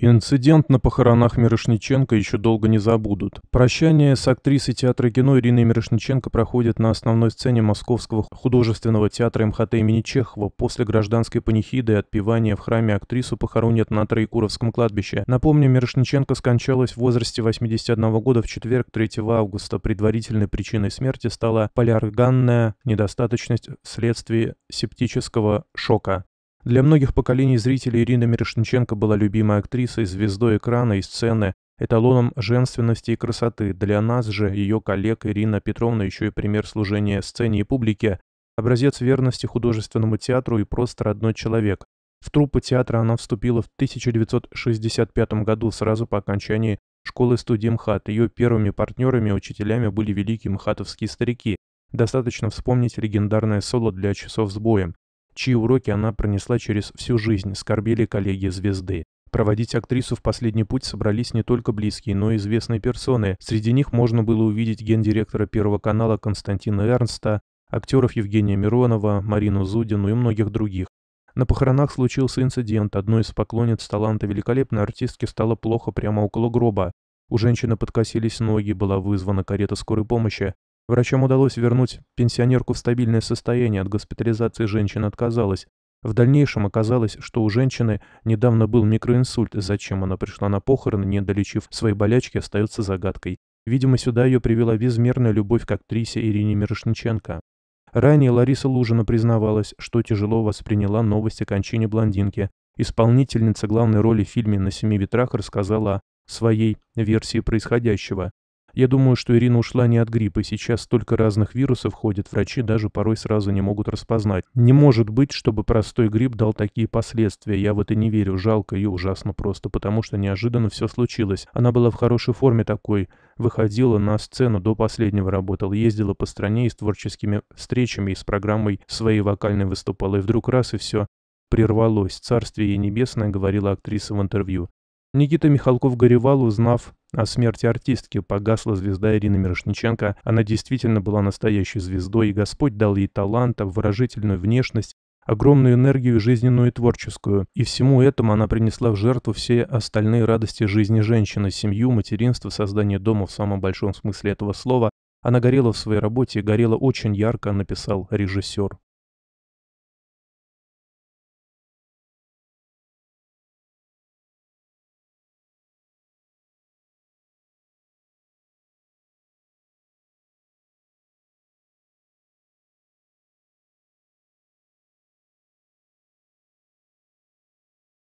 Инцидент на похоронах Мирошниченко еще долго не забудут. Прощание с актрисой театра кино Ириной Мирошниченко проходит на основной сцене Московского художественного театра МХТ имени Чехова. После гражданской панихиды и отпевания в храме актрису похоронят на Троекуровском кладбище. Напомню, Мирошниченко скончалась в возрасте 81 года в четверг 3 августа. Предварительной причиной смерти стала полиарганная недостаточность вследствие септического шока. Для многих поколений зрителей Ирина Мирошниченко была любимой актрисой, звездой экрана и сцены, эталоном женственности и красоты. Для нас же, ее коллег Ирина Петровна еще и пример служения сцене и публике, образец верности художественному театру и просто родной человек. В труппу театра она вступила в 1965 году, сразу по окончании школы-студии МХАТ. Ее первыми партнерами и учителями были великие мхатовские старики. Достаточно вспомнить легендарное соло для часов с боем чьи уроки она пронесла через всю жизнь, скорбели коллеги звезды. Проводить актрису в последний путь собрались не только близкие, но и известные персоны. Среди них можно было увидеть гендиректора Первого канала Константина Эрнста, актеров Евгения Миронова, Марину Зудину и многих других. На похоронах случился инцидент. Одной из поклонниц таланта великолепной артистки стало плохо прямо около гроба. У женщины подкосились ноги, была вызвана карета скорой помощи. Врачам удалось вернуть пенсионерку в стабильное состояние, от госпитализации женщина отказалась. В дальнейшем оказалось, что у женщины недавно был микроинсульт, зачем она пришла на похороны, не долечив своей болячки, остается загадкой. Видимо, сюда ее привела безмерная любовь к актрисе Ирине Мирошниченко. Ранее Лариса Лужина признавалась, что тяжело восприняла новость о кончине блондинки. Исполнительница главной роли в фильме «На семи ветрах» рассказала о своей версии происходящего. Я думаю, что Ирина ушла не от гриппа, и сейчас столько разных вирусов ходит, врачи даже порой сразу не могут распознать. Не может быть, чтобы простой грипп дал такие последствия, я в это не верю, жалко ее, ужасно просто, потому что неожиданно все случилось. Она была в хорошей форме такой, выходила на сцену, до последнего работала, ездила по стране и с творческими встречами, и с программой своей вокальной выступала, и вдруг раз и все прервалось. Царствие ей небесное, говорила актриса в интервью. Никита Михалков горевал, узнав о смерти артистки погасла звезда Ирины Мирошниченко. Она действительно была настоящей звездой, и Господь дал ей таланта, выразительную внешность, огромную энергию жизненную и творческую, и всему этому она принесла в жертву все остальные радости жизни женщины, семью, материнство, создание дома в самом большом смысле этого слова. Она горела в своей работе, горела очень ярко, написал режиссер.